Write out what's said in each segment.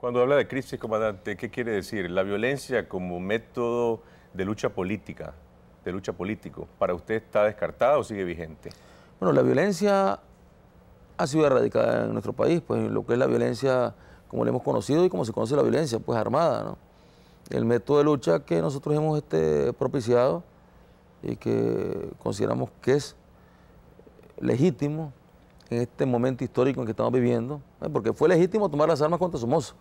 Cuando habla de crisis, comandante, ¿qué quiere decir? La violencia como método de lucha política, de lucha político, ¿para usted está descartada o sigue vigente? Bueno, la violencia ha sido erradicada en nuestro país, pues lo que es la violencia como la hemos conocido y como se conoce la violencia, pues armada, ¿no? El método de lucha que nosotros hemos este, propiciado y que consideramos que es legítimo en este momento histórico en que estamos viviendo, porque fue legítimo tomar las armas contra Somoza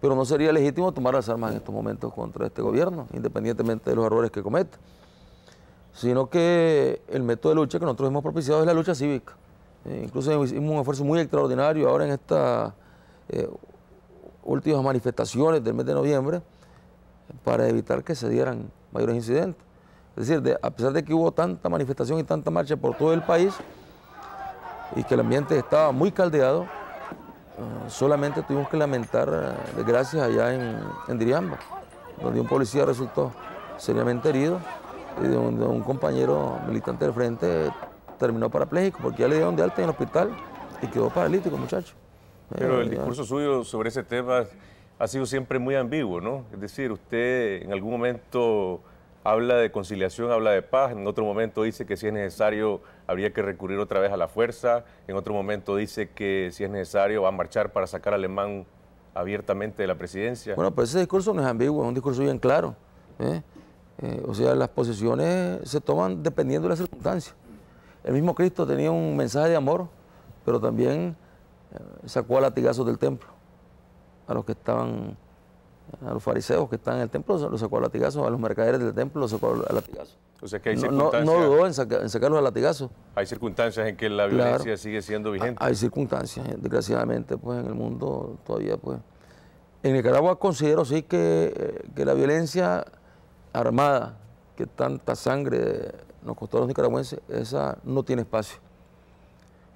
pero no sería legítimo tomar las armas en estos momentos contra este gobierno, independientemente de los errores que cometa, sino que el método de lucha que nosotros hemos propiciado es la lucha cívica. Eh, incluso hicimos un esfuerzo muy extraordinario ahora en estas eh, últimas manifestaciones del mes de noviembre para evitar que se dieran mayores incidentes. Es decir, a pesar de que hubo tanta manifestación y tanta marcha por todo el país y que el ambiente estaba muy caldeado, eh, solamente tuvimos que lamentar eh, desgracias allá en, Diriamba, donde un policía resultó seriamente herido y donde un, compañero militante del frente terminó parapléjico porque ya le dieron de alta en el hospital y quedó paralítico, muchacho. Pero eh, el discurso suyo sobre ese tema ha sido siempre muy ambiguo, ¿no? Es decir, usted en algún momento habla de conciliación, habla de paz, en otro momento dice que si es necesario habría que recurrir otra vez a la fuerza, en otro momento dice que si es necesario va a marchar para sacar a Alemán abiertamente de la presidencia. Bueno, pues ese discurso no es ambiguo, es un discurso bien claro. ¿eh? Eh, o sea, las posiciones se toman dependiendo de las circunstancias. El mismo Cristo tenía un mensaje de amor, pero también eh, sacó a latigazos del templo a los que estaban a los fariseos que están en el templo, los sacó a latigazos, a los mercaderes del templo los sacó a latigazos. no, dudó en, sacarlos a latigazos. Hay circunstancias en que la violencia sigue siendo vigente. Hay circunstancias, desgraciadamente, pues en el mundo todavía, pues. En Nicaragua considero sí que, eh, que la violencia armada, que tanta sangre nos costó a los nicaragüenses, esa no tiene espacio.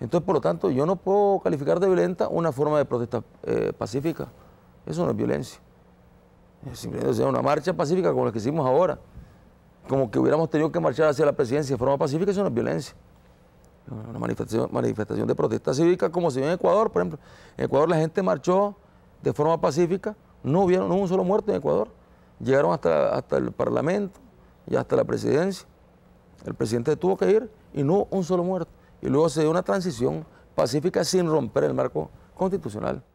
Entonces, por lo tanto, yo no puedo calificar de violenta una forma de protesta eh, pacífica. Eso no es violencia. Simplemente una marcha pacífica como la que hicimos ahora. Como que hubiéramos tenido que marchar hacia la presidencia de forma pacífica, eso una violencia. Una manifestación, manifestación de protesta cívica como se si en Ecuador, por ejemplo. En Ecuador la gente marchó de forma pacífica, no, hubieron, un solo muerto en Ecuador. Llegaron hasta, hasta el Parlamento y hasta la presidencia. El presidente tuvo que ir y no un solo muerto. Y luego se dio una transición pacífica sin romper el marco constitucional.